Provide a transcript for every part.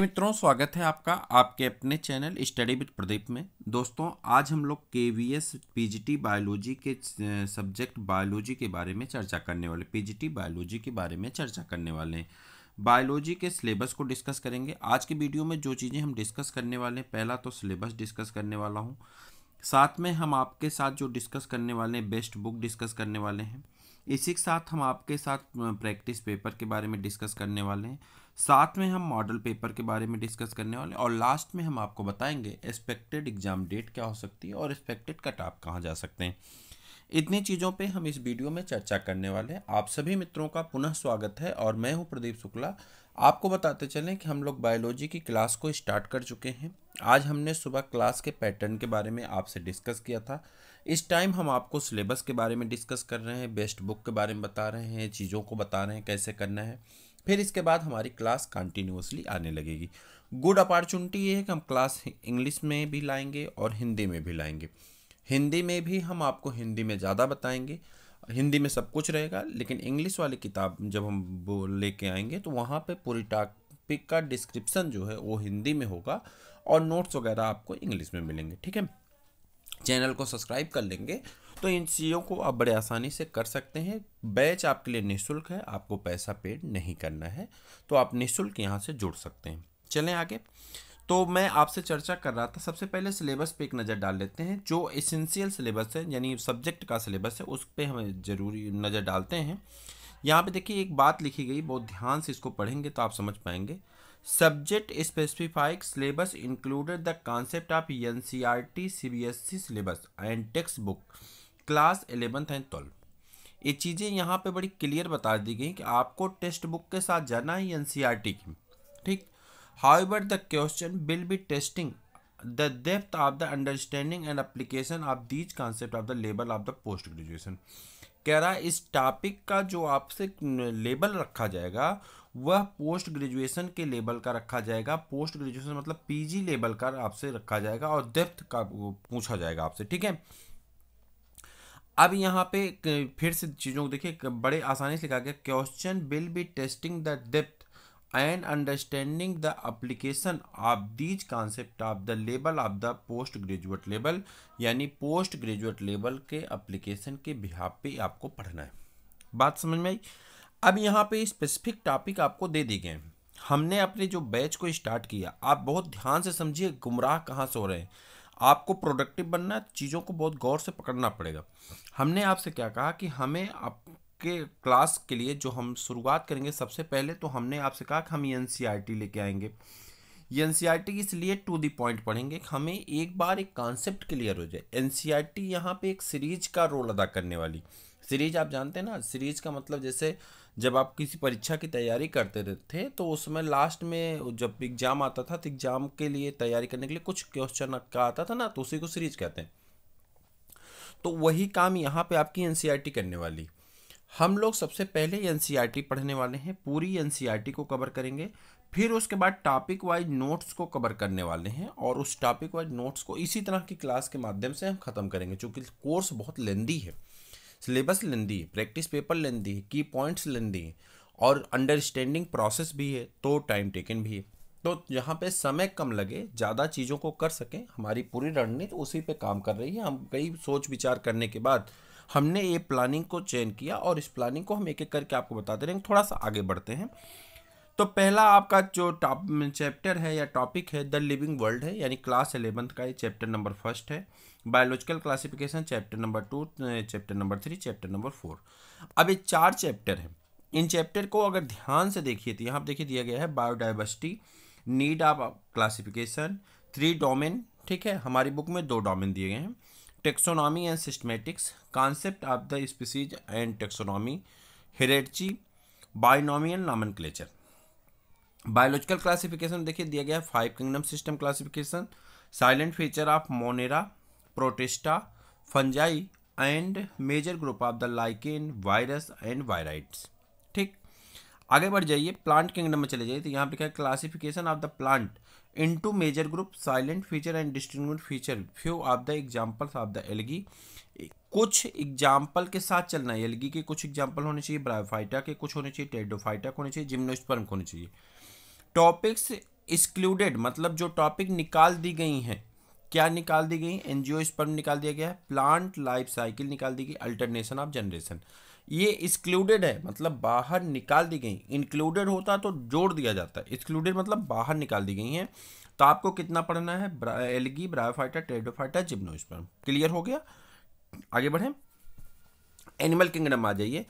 मित्रों स्वागत है आपका आपके अपने चैनल स्टडी विद प्रदीप में दोस्तों आज हम लोग K V S PGT biology के सब्जेक्ट बायोलॉजी के बारे में चर्चा करने वाले पीजीटी बायोलॉजी के बारे में चर्चा करने वाले हैं बायोलॉजी के सिलेबस को डिस्कस करेंगे आज के वीडियो में जो चीज़ें हम डिस्कस करने वाले हैं पहला तो सिलेबस डिस्कस करने वाला हूँ साथ में हम आपके साथ जो डिस्कस करने वाले हैं बेस्ट बुक डिस्कस करने वाले हैं इसी के साथ हम आपके साथ प्रैक्टिस पेपर के बारे में डिस्कस करने वाले हैं साथ में हम मॉडल पेपर के बारे में डिस्कस करने वाले और लास्ट में हम आपको बताएंगे एक्सपेक्टेड एग्जाम डेट क्या हो सकती है और एक्सपेक्टेड कट आप कहाँ जा सकते हैं इतनी चीज़ों पे हम इस वीडियो में चर्चा करने वाले हैं आप सभी मित्रों का पुनः स्वागत है और मैं हूँ प्रदीप शुक्ला आपको बताते चलें कि हम लोग बायोलॉजी की क्लास को स्टार्ट कर चुके हैं आज हमने सुबह क्लास के पैटर्न के बारे में आपसे डिस्कस किया था इस टाइम हम आपको सिलेबस के बारे में डिस्कस कर रहे हैं बेस्ट बुक के बारे में बता रहे हैं चीज़ों को बता रहे हैं कैसे करना है फिर इसके बाद हमारी क्लास कंटिन्यूसली आने लगेगी गुड अपॉर्चुनिटी ये है कि हम क्लास इंग्लिश में भी लाएंगे और हिंदी में भी लाएंगे हिंदी में भी हम आपको हिंदी में ज़्यादा बताएंगे हिंदी में सब कुछ रहेगा लेकिन इंग्लिश वाली किताब जब हम लेके आएंगे तो वहाँ पे पूरी टॉपिक का डिस्क्रिप्शन जो है वो हिंदी में होगा और नोट्स वगैरह आपको इंग्लिश में मिलेंगे ठीक है चैनल को सब्सक्राइब कर लेंगे तो इन चीज़ों को आप बड़े आसानी से कर सकते हैं बैच आपके लिए निःशुल्क है आपको पैसा पेड नहीं करना है तो आप निःशुल्क यहाँ से जुड़ सकते हैं चलें आगे तो मैं आपसे चर्चा कर रहा था सबसे पहले सिलेबस पे एक नज़र डाल लेते हैं जो एसेंशियल सिलेबस है यानी सब्जेक्ट का सिलेबस है उस पर हमें ज़रूरी नज़र डालते हैं यहाँ पे देखिए एक बात लिखी गई बहुत ध्यान से इसको पढ़ेंगे तो आप समझ पाएंगे subject specified syllabus included the concept of N C R T C B S C syllabus and text book class eleventh and twelve ये चीज़ें यहाँ पे बड़ी क्लियर बता दी गई कि आपको टेक्स्ट बुक के साथ जाना है एन सी आर टी की ठीक how but the question will be testing the depth of the understanding and application of these concept of the लेबल ऑफ द पोस्ट ग्रेजुएशन कह रहा है इस टॉपिक का जो आपसे लेबल रखा जाएगा वह पोस्ट ग्रेजुएशन के लेबल का रखा जाएगा पोस्ट ग्रेजुएशन मतलब पीजी लेवल का आपसे रखा जाएगा और डेप्थ का पूछा जाएगा आपसे ठीक है अब यहाँ पे फिर से चीज़ों को देखिए बड़े आसानी से कहा गया question will be testing the depth and understanding the application of these concept of the लेबल of the post graduate level यानी पोस्ट ग्रेजुएट लेवल के अप्लीकेशन के बिहाब पे आपको पढ़ना है बात समझ में आई अब यहाँ पे स्पेसिफिक टॉपिक आपको दे दिए गए हैं हमने अपने जो बैच को स्टार्ट किया आप बहुत ध्यान से समझिए गुमराह कहाँ से हो रहे हैं आपको प्रोडक्टिव बनना है चीज़ों को बहुत गौर से पकड़ना पड़ेगा हमने आपसे क्या कहा कि हमें आप के क्लास के लिए जो हम शुरुआत करेंगे सबसे पहले तो हमने आपसे कहा कि हम एन e लेके आएंगे एन e इसलिए टू दी पॉइंट पढ़ेंगे हमें एक बार एक कॉन्सेप्ट क्लियर हो जाए एन सी e यहाँ पर एक सीरीज का रोल अदा करने वाली सीरीज आप जानते हैं ना सीरीज का मतलब जैसे जब आप किसी परीक्षा की तैयारी करते थे तो उसमें लास्ट में जब एग्ज़ाम आता था तो एग्ज़ाम के लिए तैयारी करने के लिए कुछ क्वेश्चन का आता था ना तो उसी को सीरीज कहते हैं तो वही काम यहाँ पे आपकी एन e करने वाली हम लोग सबसे पहले एन e पढ़ने वाले हैं पूरी एन e को कवर करेंगे फिर उसके बाद टॉपिक वाइज नोट्स को कवर करने वाले हैं और उस टॉपिक वाइज नोट्स को इसी तरह की क्लास के माध्यम से हम ख़त्म करेंगे चूँकि कोर्स बहुत लेंदी है सिलेबस लेंदी है प्रैक्टिस पेपर लेंदी है की पॉइंट्स लेंदी है और अंडरस्टैंडिंग प्रोसेस भी है तो टाइम टेकन भी है तो यहाँ पे समय कम लगे ज़्यादा चीज़ों को कर सकें हमारी पूरी रणनीति तो उसी पे काम कर रही है हम कई सोच विचार करने के बाद हमने ये प्लानिंग को चेंज किया और इस प्लानिंग को हम एक एक करके आपको बताते रहेंगे थोड़ा सा आगे बढ़ते हैं तो पहला आपका जो टॉप चैप्टर है या टॉपिक है द लिविंग वर्ल्ड है यानी क्लास एलेवंथ का ये चैप्टर नंबर फर्स्ट है biological classification chapter number two chapter number three chapter number four अब ये चार चैप्टर हैं इन चैप्टर को अगर ध्यान से देखिए तो यहाँ पर देखिए दिया गया है biodiversity need of classification three domain ठीक है हमारी बुक में दो डोमेन दिए गए हैं taxonomy and systematics concept of the species and taxonomy hierarchy binomial and nomenclature biological classification देखिए दिया गया है five kingdom system classification salient feature of monera protista fungi and major group of the lichen virus and viroids ठीक आगे बढ़ जाइए plant kingdom में चले जाइए तो यहाँ पे क्या classification of the plant into major group salient feature and distinguish feature few of the examples of the algae कुछ एग्जाम्पल के साथ चलना है एलगी के कुछ एग्जाम्पल होने चाहिए ब्रायोफाइटा के कुछ होने चाहिए टेडोफाइटा होने चाहिए जिम्नोस्पर्म होने चाहिए टॉपिक्स एक्सक्लूडेड मतलब जो टॉपिक निकाल दी गई हैं क्या निकाल दी गई एनजीओ स्पर्म निकाल दिया गया है प्लांट लाइफ साइकिल निकाल दी गई अल्टरनेशन ऑफ जनरेशन ये एक्सक्लूडेड है मतलब बाहर निकाल दी गई इंक्लूडेड होता तो जोड़ दिया जाता है एक्सक्लूडेड मतलब बाहर निकाल दी गई हैं तो आपको कितना पढ़ना है algae bryophyta pteridophyta gymnosperm clear हो गया आगे बढ़े एनिमल किंगडम आ जाइए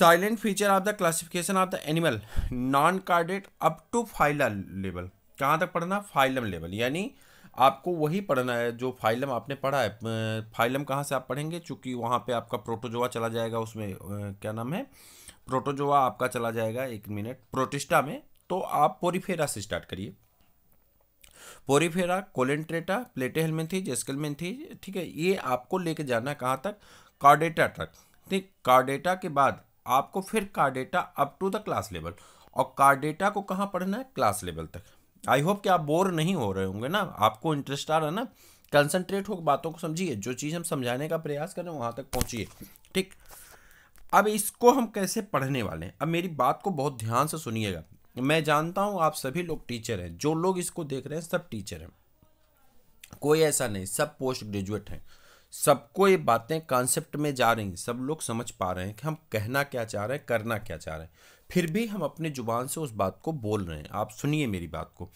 salient feature of the classification of the animal non chordate up to phylum level कहाँ तक पढ़ना फाइलम लेवल यानी आपको वही पढ़ना है जो फाइलम आपने पढ़ा है फाइलम कहाँ से आप पढ़ेंगे चूँकि वहाँ पे आपका प्रोटोजोआ चला जाएगा उसमें क्या नाम है प्रोटोजोआ आपका चला जाएगा एक मिनट प्रोटिस्टा में तो आप पोरीफेरा से स्टार्ट करिए पोरीफेरा कोलेंट्रेटा प्लेटे हेलमेंथी जेस्कलमेंथी ठीक है ये आपको लेके जाना है कहाँ तक कार्डेटा तक ठीक कार्डेटा के बाद आपको फिर chordata up to the class level और कार्डेटा को कहाँ पढ़ना है क्लास लेवल तक आई होप कि आप बोर नहीं हो रहे होंगे ना आपको इंटरेस्ट आ रहा है ना कंसंट्रेट हो बातों को समझिए जो चीज़ हम समझाने का प्रयास कर रहे हैं वहाँ तक पहुँचिए ठीक अब इसको हम कैसे पढ़ने वाले हैं अब मेरी बात को बहुत ध्यान से सुनिएगा मैं जानता हूँ आप सभी लोग टीचर हैं जो लोग इसको देख रहे हैं सब टीचर हैं कोई ऐसा नहीं सब पोस्ट ग्रेजुएट हैं सबको ये बातें कॉन्सेप्ट में जा रही सब लोग समझ पा रहे हैं कि हम कहना क्या चाह रहे हैं करना क्या चाह रहे हैं फिर भी हम अपने ज़ुबान से उस बात को बोल रहे हैं आप सुनिए मेरी बात को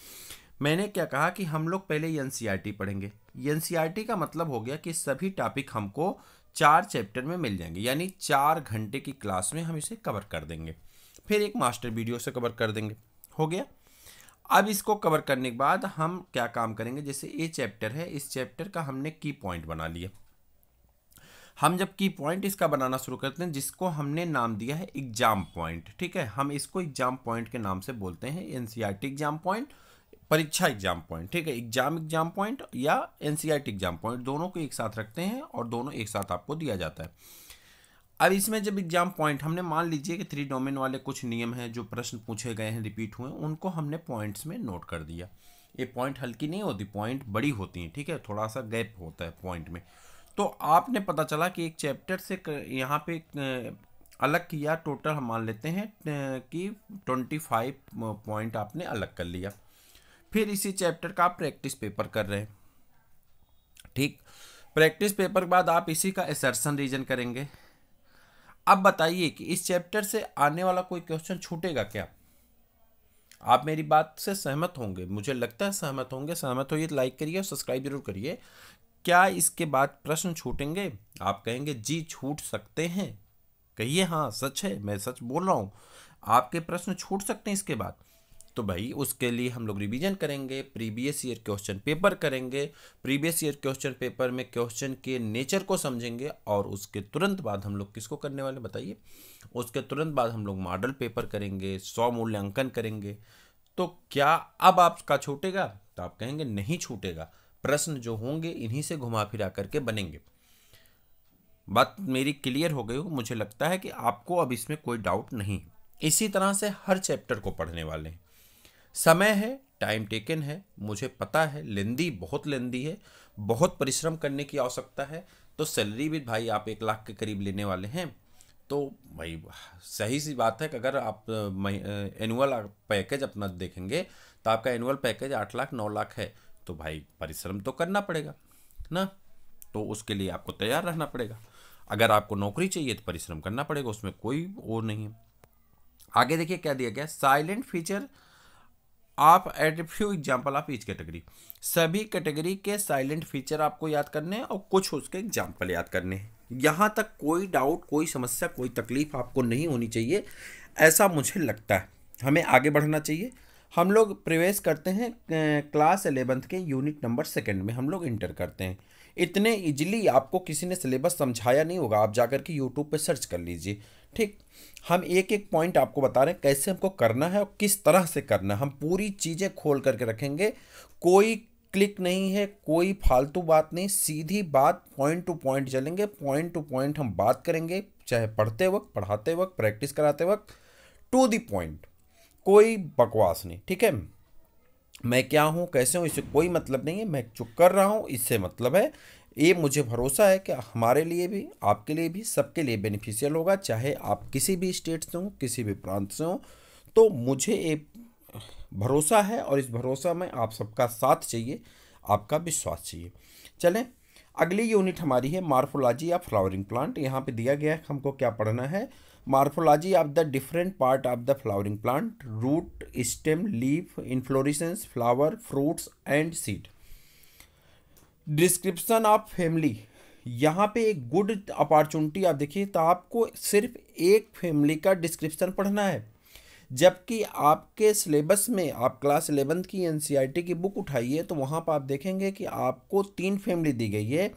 मैंने क्या कहा कि हम लोग पहले एन e पढ़ेंगे एन e का मतलब हो गया कि सभी टॉपिक हमको चार चैप्टर में मिल जाएंगे यानी चार घंटे की क्लास में हम इसे कवर कर देंगे फिर एक मास्टर वीडियो से कवर कर देंगे हो गया अब इसको कवर करने के बाद हम क्या काम करेंगे जैसे ये चैप्टर है इस चैप्टर का हमने की पॉइंट बना लिया हम जब की पॉइंट इसका बनाना शुरू करते हैं जिसको हमने नाम दिया है एग्जाम पॉइंट ठीक है हम इसको एग्जाम पॉइंट के नाम से बोलते हैं एन एग्जाम पॉइंट परीक्षा एग्जाम पॉइंट ठीक है एग्जाम एग्जाम पॉइंट या एन एग्जाम पॉइंट दोनों को एक साथ रखते हैं और दोनों एक साथ आपको दिया जाता है अब इसमें जब एग्जाम पॉइंट हमने मान लीजिए कि थ्री डोमेन वाले कुछ नियम हैं जो प्रश्न पूछे गए हैं रिपीट हुए हैं उनको हमने पॉइंट्स में नोट कर दिया ये पॉइंट हल्की नहीं होती पॉइंट बड़ी होती है ठीक है थोड़ा सा गैप होता है पॉइंट में तो आपने पता चला कि एक चैप्टर से यहाँ पे अलग किया टोटल हम मान लेते हैं कि ट्वेंटी फाइव पॉइंट आपने अलग कर लिया फिर इसी चैप्टर का आप प्रैक्टिस पेपर कर रहे हैं ठीक प्रैक्टिस पेपर के बाद आप इसी का एसर्सन रीजन करेंगे अब बताइए कि इस चैप्टर से आने वाला कोई क्वेश्चन छूटेगा क्या आप मेरी बात से सहमत होंगे मुझे लगता है सहमत होंगे सहमत होइए लाइक करिए और सब्सक्राइब जरूर करिए क्या इसके बाद प्रश्न छूटेंगे आप कहेंगे जी छूट सकते हैं कहिए हाँ सच है मैं सच बोल रहा हूँ आपके प्रश्न छूट सकते हैं इसके बाद तो भाई उसके लिए हम लोग रिवीजन करेंगे प्रीवियस ईयर क्वेश्चन पेपर करेंगे प्रीवियस ईयर क्वेश्चन पेपर में क्वेश्चन के नेचर को समझेंगे और उसके तुरंत बाद हम लोग किसको करने वाले बताइए उसके तुरंत बाद हम लोग मॉडल पेपर करेंगे सौ मूल्यांकन करेंगे तो क्या अब आपका छूटेगा तो आप कहेंगे नहीं छूटेगा प्रश्न जो होंगे इन्हीं से घुमा फिरा करके बनेंगे बात मेरी क्लियर हो गई हो मुझे लगता है कि आपको अब इसमें कोई डाउट नहीं इसी तरह से हर चैप्टर को पढ़ने वाले हैं समय है टाइम टेकन है मुझे पता है लेंदी बहुत लेंदी है बहुत परिश्रम करने की आवश्यकता है तो सैलरी भी भाई आप एक लाख के करीब लेने वाले हैं तो भाई सही सी बात है कि अगर आप एनुअल पैकेज अपना देखेंगे तो आपका एनुअल पैकेज आठ लाख नौ लाख है तो भाई परिश्रम तो करना पड़ेगा ना तो उसके लिए आपको तैयार रहना पड़ेगा अगर आपको नौकरी चाहिए तो परिश्रम करना पड़ेगा उसमें कोई वो नहीं है आगे देखिए क्या दिया गया साइलेंट फीचर आप at few example of each category सभी कैटेगरी के साइलेंट फीचर आपको याद करने हैं और कुछ उसके एग्जाम्पल याद करने हैं यहाँ तक कोई डाउट कोई समस्या कोई तकलीफ आपको नहीं होनी चाहिए ऐसा मुझे लगता है हमें आगे बढ़ना चाहिए हम लोग प्रवेश करते हैं क्लास एलेवंथ के यूनिट नंबर सेकेंड में हम लोग इंटर करते हैं इतने इजीली आपको किसी ने सिलेबस समझाया नहीं होगा आप जाकर के यूट्यूब पे सर्च कर लीजिए ठीक हम एक एक पॉइंट आपको बता रहे हैं कैसे हमको करना है और किस तरह से करना है हम पूरी चीज़ें खोल करके रखेंगे कोई क्लिक नहीं है कोई फालतू बात नहीं सीधी बात पॉइंट टू पॉइंट चलेंगे पॉइंट टू पॉइंट हम बात करेंगे चाहे पढ़ते वक्त पढ़ाते वक्त प्रैक्टिस कराते वक्त टू दी पॉइंट कोई बकवास नहीं ठीक है मैं क्या हूँ कैसे हूँ इससे कोई मतलब नहीं है मैं चुप कर रहा हूँ इससे मतलब है ये मुझे भरोसा है कि हमारे लिए भी आपके लिए भी सबके लिए बेनिफिशियल होगा चाहे आप किसी भी स्टेट से हों किसी भी प्रांत से हों तो मुझे ये भरोसा है और इस भरोसा में आप सबका साथ चाहिए आपका विश्वास चाहिए चलें अगली यूनिट हमारी है मार्फोलॉजी या फ्लावरिंग प्लांट यहाँ पे दिया गया है हमको क्या पढ़ना है morphology of the different part of the flowering plant root stem leaf inflorescence flower fruits and seed description of family यहाँ पे एक गुड अपॉर्चुनिटी आप देखिए तो आपको सिर्फ एक फैमिली का डिस्क्रिप्शन पढ़ना है जबकि आपके सिलेबस में आप क्लास एलेवंथ की एन e की बुक उठाइए तो वहाँ पर आप देखेंगे कि आपको तीन फैमिली दी गई है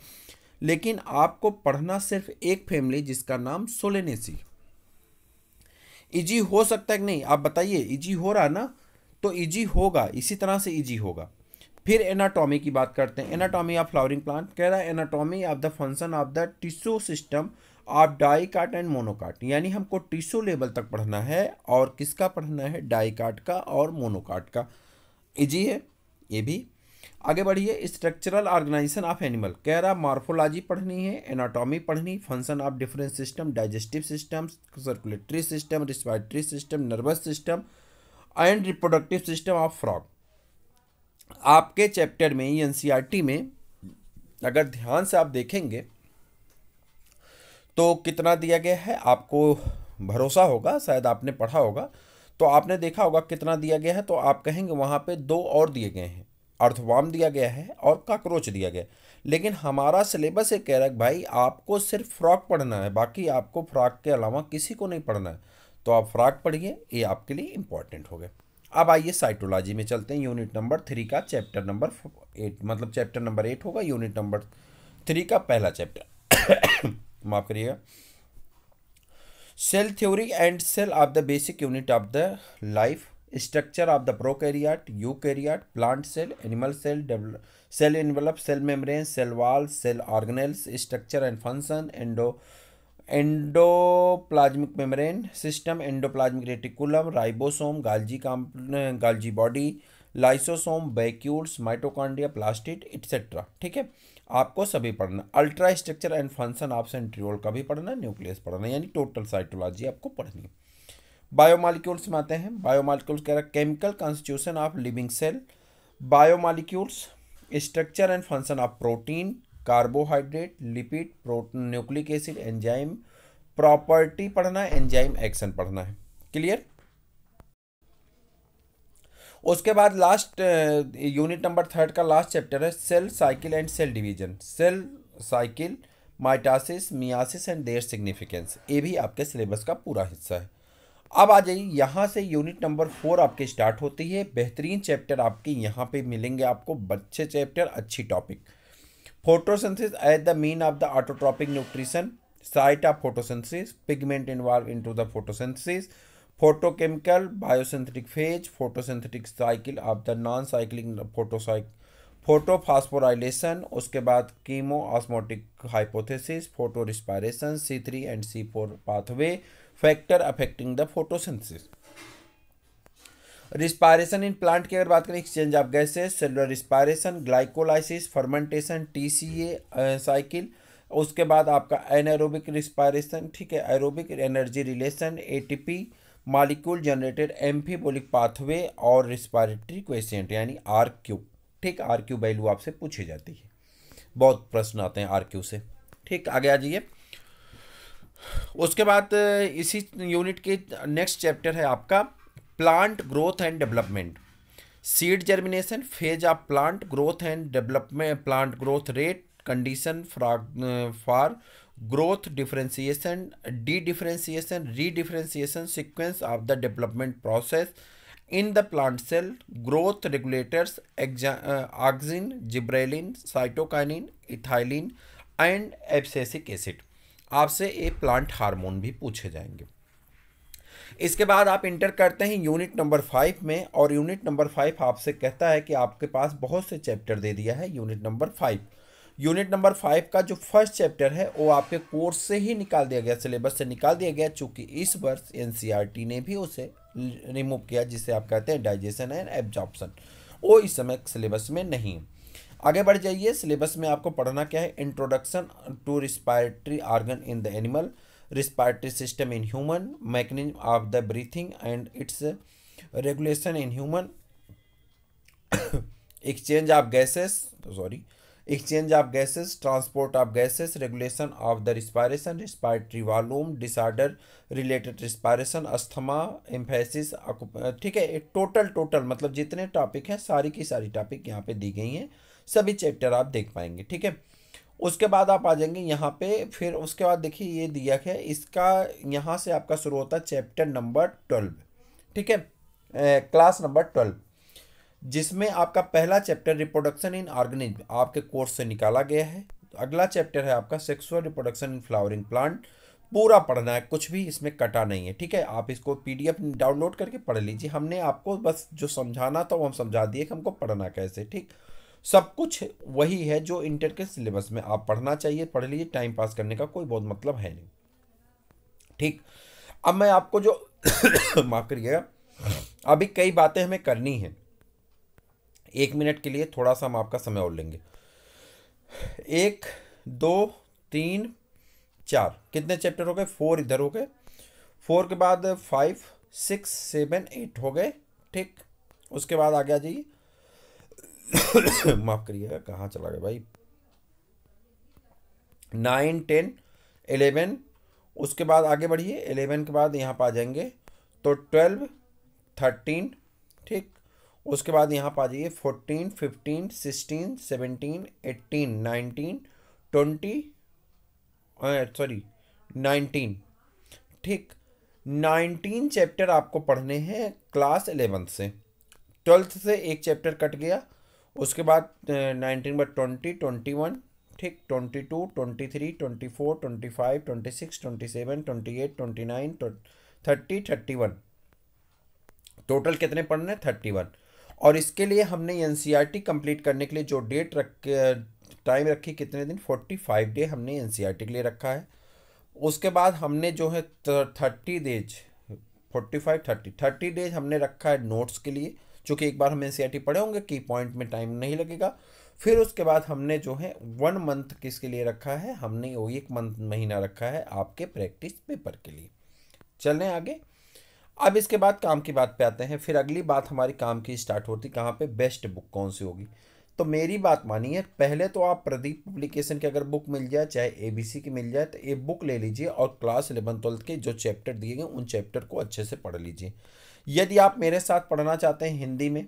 लेकिन आपको पढ़ना सिर्फ एक फैमिली जिसका नाम सोलेनेसी ईजी e हो सकता है कि नहीं आप बताइए इजी e हो रहा ना तो ईजी e होगा इसी तरह से ईजी होगा फिर एनाटॉमी की बात करते हैं एनाटॉमी ऑफ फ्लावरिंग प्लांट कह रहा है anatomy of the function of the tissue system of dicot and monocot यानी हमको टिश्यू लेवल तक पढ़ना है और किसका पढ़ना है डाइकाट का और मोनोकाट का इजी है ये भी आगे बढ़िए स्ट्रक्चरल ऑर्गेनाइजेशन ऑफ एनिमल कह रहा मार्फोलॉजी पढ़नी है एनाटॉमी पढ़नी function of different system digestive system circulatory system respiratory system nervous system and reproductive system of frog आपके चैप्टर में एन सी e में अगर ध्यान से आप देखेंगे तो कितना दिया गया है आपको भरोसा होगा शायद आपने पढ़ा होगा तो आपने देखा होगा कितना दिया गया है तो आप कहेंगे वहाँ पे दो और दिए गए हैं अर्थवाम दिया गया है और काकरोच दिया गया लेकिन हमारा सिलेबस ये कह रहा है भाई आपको सिर्फ फ्रॉक पढ़ना है बाकी आपको फ्रॉक के अलावा किसी को नहीं पढ़ना है तो आप फ्रॉक पढ़िए ये आपके लिए इम्पॉर्टेंट हो गया अब आइए साइटोलॉजी में चलते हैं यूनिट नंबर थ्री का चैप्टर नंबर एट मतलब चैप्टर नंबर एट होगा यूनिट नंबर थ्री का पहला चैप्टर माफ करिएगा cell theory and cell of the basic unit of the life structure of the prokaryote eukaryote plant cell animal cell cell envelope cell membrane cell wall cell organelles structure and function endo endoplasmic membrane system endoplasmic reticulum ribosome Golgi काम Golgi body lysosome vacuoles mitochondria plastid etcetera ठीक है आपको सभी पढ़ना ultra structure and function of centriole का भी पढ़ना nucleus पढ़ना यानी टोटल साइटोलॉजी आपको पढ़नी है बायोमालिक्यूल्स में आते हैं बायोमालिक्यूल्स कह रहा है chemical constitution of living cell biomolecules structure and function of protein carbohydrate lipid protein nucleic acid enzyme property पढ़ना है एंजाइम एक्शन पढ़ना है क्लियर उसके बाद लास्ट यूनिट नंबर थर्ड का लास्ट चैप्टर है cell cycle and cell division cell cycle mitosis meiosis and their significance ये भी आपके सिलेबस का पूरा हिस्सा है अब आ जाइए यहाँ से यूनिट नंबर फोर आपके स्टार्ट होती है बेहतरीन चैप्टर आपके यहाँ पे मिलेंगे आपको बच्चे चैप्टर अच्छी topic photosynthesis at the mean of the autotrophic nutrition site of photosynthesis pigment involve into the photosynthesis photochemical biosynthetic phase photosynthetic cycle of the non cycling फोटोसाइक फोटोफास्फोराइलेशन उसके बाद chemo osmotic hypothesis photo respiration C three and C four pathway factor affecting the photosynthesis respiration in plant की अगर बात करें exchange of gases cellular respiration glycolysis fermentation TCA cycle उसके बाद आपका एनारोबिक रिस्पायरेशन ठीक है aerobic energy relation ATP molecule generated amphibolic pathway और रिस्पायरेटरी क्वेश्चेंट यानी आर क्यू ठीक आर क्यू वैल्यू आपसे पूछी जाती है बहुत प्रश्न आते हैं आर क्यू से ठीक आगे आ जाइए उसके बाद इसी यूनिट के नेक्स्ट चैप्टर है आपका plant growth and development seed germination phase of plant growth and development plant growth rate condition for growth differentiation dedifferentiation redifferentiation sequence of the development process in the plant cell growth regulators auxin gibberellin cytokinin ethylene and abscisic acid आपसे ये plant hormone भी पूछे जाएंगे इसके बाद आप inter करते हैं यूनिट नंबर फाइव में और यूनिट नंबर फाइव आपसे कहता है कि आपके पास बहुत से चैप्टर दे दिया है unit number five unit number five का जो फर्स्ट चैप्टर है वो आपके कोर्स से ही निकाल दिया गया सिलेबस से निकाल दिया गया चूँकि इस वर्ष एन e ने भी उसे रिमूव किया जिसे आप कहते हैं डाइजेशन एंड एब्जॉर्प्शन वो इस समय सिलेबस में नहीं है आगे बढ़ जाइए सिलेबस में आपको पढ़ना क्या है introduction to respiratory organ in the animal respiratory system in human mechanism of the breathing and its regulation in human exchange of gases sorry exchange of gases transport of gases regulation of the respiration respiratory volume disorder related respiration asthma emphysema ठीक है total total मतलब जितने topic हैं सारी की सारी topic यहाँ पे दी गई हैं सभी चैप्टर आप देख पाएंगे ठीक है उसके बाद आप आ जाएंगे यहाँ पे फिर उसके बाद देखिए ये दिया है इसका यहाँ से आपका शुरू होता है चैप्टर नंबर ट्वेल्व ठीक है क्लास नंबर ट्वेल्व जिसमें आपका पहला चैप्टर रिप्रोडक्शन इन ऑर्गेनिज्म आपके कोर्स से निकाला गया है तो अगला चैप्टर है आपका sexual reproduction in flowering plant पूरा पढ़ना है कुछ भी इसमें कटा नहीं है ठीक है आप इसको पीडीएफ डाउनलोड करके पढ़ लीजिए हमने आपको बस जो समझाना था वो हम समझा दिए कि हमको पढ़ना कैसे ठीक सब कुछ वही है जो इंटर के सिलेबस में आप पढ़ना चाहिए पढ़ लीजिए टाइम पास करने का कोई बहुत मतलब है नहीं ठीक अब मैं आपको जो माफ करिएगा अभी कई बातें हमें करनी है एक मिनट के लिए थोड़ा सा हम आपका समय और लेंगे एक दो तीन चार कितने चैप्टर हो गए फोर इधर हो गए फोर के बाद फाइव सिक्स सेवन एट हो गए ठीक उसके बाद आगे आ जाइए माफ करिएगा कहाँ चला गया भाई नाइन टेन एलेवन उसके बाद आगे बढ़िए एलेवन के बाद यहाँ पर आ जाएंगे तो ट्वेल्व थर्टीन ठीक उसके बाद यहाँ पर आ जाइए fourteen fifteen sixteen seventeen eighteen nineteen twenty sorry nineteen ठीक नाइनटीन चैप्टर आपको पढ़ने हैं क्लास एलेवेंथ से ट्वेल्थ से एक चैप्टर कट गया उसके बाद nineteen by twenty twenty one ठीक twenty two twenty three twenty four twenty five twenty six twenty seven twenty eight twenty nine thirty thirty one total कितने पढ़ने थर्टी वन और इसके लिए हमने N C R T complete करने के लिए जो डेट रख टाइम रखी कितने दिन फोर्टी फाइव डे हमने एन सी आर टी के लिए रखा है उसके बाद हमने जो है thirty days forty five thirty thirty days हमने रखा है नोट्स के लिए चूँकि एक बार हम एन e पढ़े होंगे की पॉइंट में टाइम नहीं लगेगा फिर उसके बाद हमने जो है वन मंथ किसके लिए रखा है हमने वो एक मंथ महीना रखा है आपके प्रैक्टिस पेपर के लिए चलें आगे अब इसके बाद काम की बात पे आते हैं फिर अगली बात हमारी काम की स्टार्ट होती कहाँ पे बेस्ट बुक कौन सी होगी तो मेरी बात मानिए पहले तो आप प्रदीप पब्लिकेशन की अगर बुक मिल जाए चाहे ए की मिल जाए तो ये बुक ले लीजिए और क्लास इलेवन ट्वेल्थ के जो चैप्टर दिए गए उन चैप्टर को अच्छे से पढ़ लीजिए यदि आप मेरे साथ पढ़ना चाहते हैं हिंदी में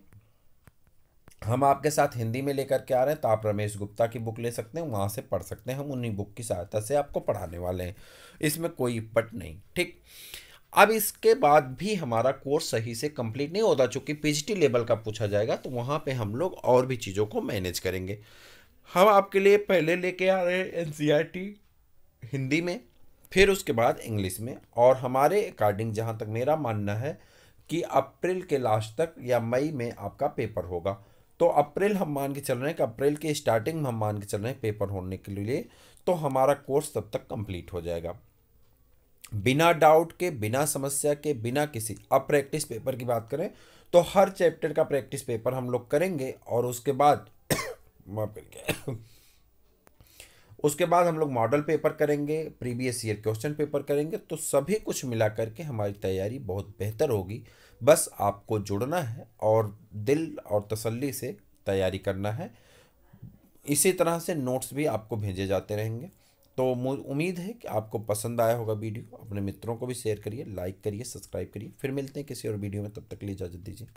हम आपके साथ हिंदी में लेकर के आ रहे हैं तो आप रमेश गुप्ता की बुक ले सकते हैं वहाँ से पढ़ सकते हैं हम उन्हीं बुक की सहायता से आपको पढ़ाने वाले हैं इसमें कोई पट नहीं ठीक अब इसके बाद भी हमारा कोर्स सही से कंप्लीट नहीं होता चूँकि पी लेवल का पूछा जाएगा तो वहाँ पर हम लोग और भी चीज़ों को मैनेज करेंगे हम आपके लिए पहले लेके आ रहे हैं एन हिंदी में फिर उसके बाद इंग्लिश में और हमारे अकॉर्डिंग जहाँ तक मेरा मानना है कि अप्रैल के लास्ट तक या मई में आपका पेपर होगा तो अप्रैल हम मान के चल रहे हैं कि अप्रैल के स्टार्टिंग में हम मान के चल रहे हैं पेपर होने के लिए तो हमारा कोर्स तब तक कंप्लीट हो जाएगा बिना डाउट के बिना समस्या के बिना किसी अब प्रैक्टिस पेपर की बात करें तो हर चैप्टर का प्रैक्टिस पेपर हम लोग करेंगे और उसके बाद उसके बाद हम लोग मॉडल पेपर करेंगे प्रीवियस ईयर क्वेश्चन पेपर करेंगे तो सभी कुछ मिला करके हमारी तैयारी बहुत बेहतर होगी बस आपको जुड़ना है और दिल और तसल्ली से तैयारी करना है इसी तरह से नोट्स भी आपको भेजे जाते रहेंगे तो उम्मीद है कि आपको पसंद आया होगा वीडियो अपने मित्रों को भी शेयर करिए लाइक करिए सब्सक्राइब करिए फिर मिलते हैं किसी और वीडियो में तब तक के लिए इजाज़त दीजिए